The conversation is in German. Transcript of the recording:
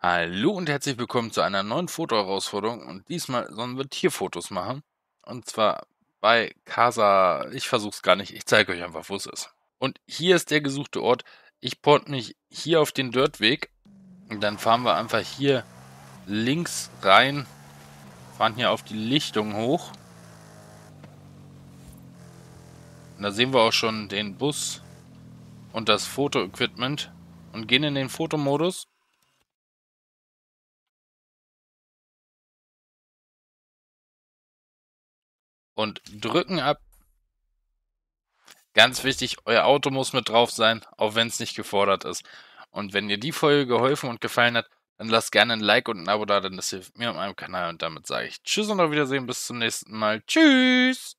Hallo und herzlich willkommen zu einer neuen Foto-Herausforderung. und diesmal sollen wir Tierfotos machen und zwar bei Casa, ich versuch's gar nicht, ich zeige euch einfach, wo es ist. Und hier ist der gesuchte Ort, ich port mich hier auf den Dirtweg und dann fahren wir einfach hier links rein, fahren hier auf die Lichtung hoch. Und da sehen wir auch schon den Bus und das Foto-Equipment. und gehen in den Fotomodus und drücken ab. Ganz wichtig, euer Auto muss mit drauf sein, auch wenn es nicht gefordert ist. Und wenn ihr die Folge geholfen und gefallen hat, dann lasst gerne ein Like und ein Abo da, denn das hilft mir und meinem Kanal. Und damit sage ich Tschüss und auf Wiedersehen, bis zum nächsten Mal. Tschüss!